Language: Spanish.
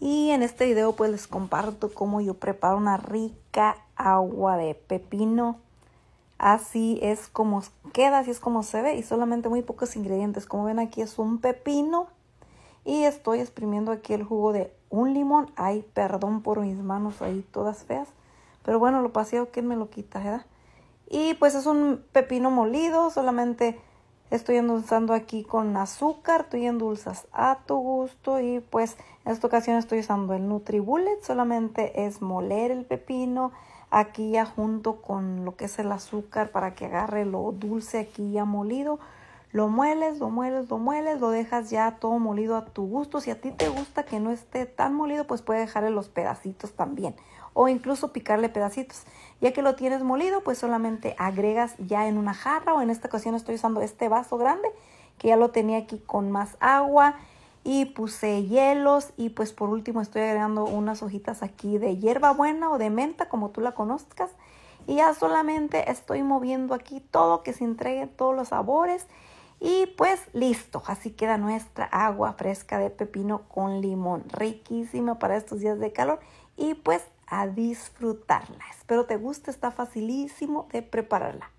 Y en este video pues les comparto cómo yo preparo una rica agua de pepino. Así es como queda, así es como se ve y solamente muy pocos ingredientes. Como ven aquí es un pepino y estoy exprimiendo aquí el jugo de un limón. Ay, perdón por mis manos ahí todas feas. Pero bueno, lo paseo, que me lo quita, verdad? Eh? Y pues es un pepino molido, solamente estoy endulzando aquí con azúcar, tú endulzas a tu gusto y pues en esta ocasión estoy usando el NutriBullet, solamente es moler el pepino aquí ya junto con lo que es el azúcar para que agarre lo dulce aquí ya molido. Lo mueles, lo mueles, lo mueles, lo dejas ya todo molido a tu gusto. Si a ti te gusta que no esté tan molido, pues puedes dejarle los pedacitos también. O incluso picarle pedacitos. Ya que lo tienes molido, pues solamente agregas ya en una jarra o en esta ocasión estoy usando este vaso grande que ya lo tenía aquí con más agua y puse hielos y pues por último estoy agregando unas hojitas aquí de hierbabuena o de menta como tú la conozcas y ya solamente estoy moviendo aquí todo que se entreguen todos los sabores y pues listo, así queda nuestra agua fresca de pepino con limón, riquísima para estos días de calor y pues a disfrutarla. Espero te guste, está facilísimo de prepararla.